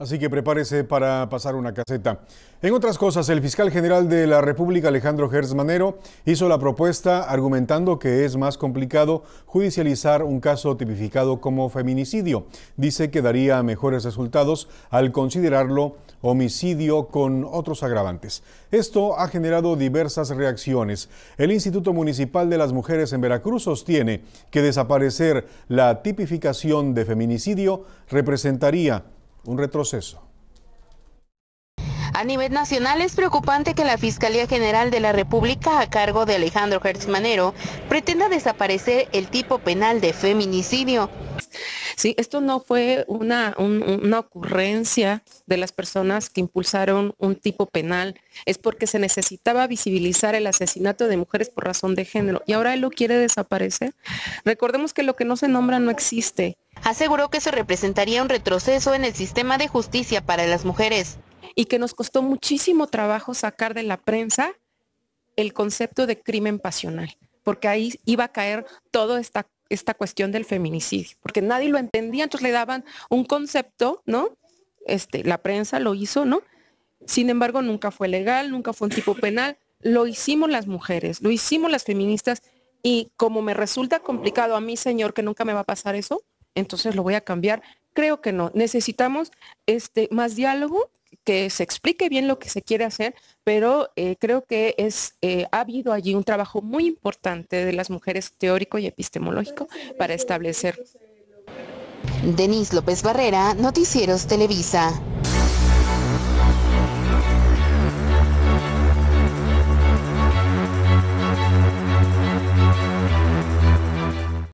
Así que prepárese para pasar una caseta. En otras cosas, el fiscal general de la República, Alejandro Gersmanero, hizo la propuesta argumentando que es más complicado judicializar un caso tipificado como feminicidio. Dice que daría mejores resultados al considerarlo homicidio con otros agravantes. Esto ha generado diversas reacciones. El Instituto Municipal de las Mujeres en Veracruz sostiene que desaparecer la tipificación de feminicidio representaría un retroceso. A nivel nacional es preocupante que la Fiscalía General de la República a cargo de Alejandro Gertz pretenda desaparecer el tipo penal de feminicidio. Sí, esto no fue una, una ocurrencia de las personas que impulsaron un tipo penal, es porque se necesitaba visibilizar el asesinato de mujeres por razón de género y ahora él lo quiere desaparecer. Recordemos que lo que no se nombra no existe aseguró que se representaría un retroceso en el sistema de justicia para las mujeres. Y que nos costó muchísimo trabajo sacar de la prensa el concepto de crimen pasional, porque ahí iba a caer toda esta, esta cuestión del feminicidio, porque nadie lo entendía, entonces le daban un concepto, ¿no? Este, la prensa lo hizo, ¿no? Sin embargo, nunca fue legal, nunca fue un tipo penal, lo hicimos las mujeres, lo hicimos las feministas, y como me resulta complicado a mí, señor, que nunca me va a pasar eso, entonces lo voy a cambiar. Creo que no. Necesitamos este, más diálogo, que se explique bien lo que se quiere hacer, pero eh, creo que es, eh, ha habido allí un trabajo muy importante de las mujeres teórico y epistemológico para establecer. Denise López Barrera, Noticieros Televisa.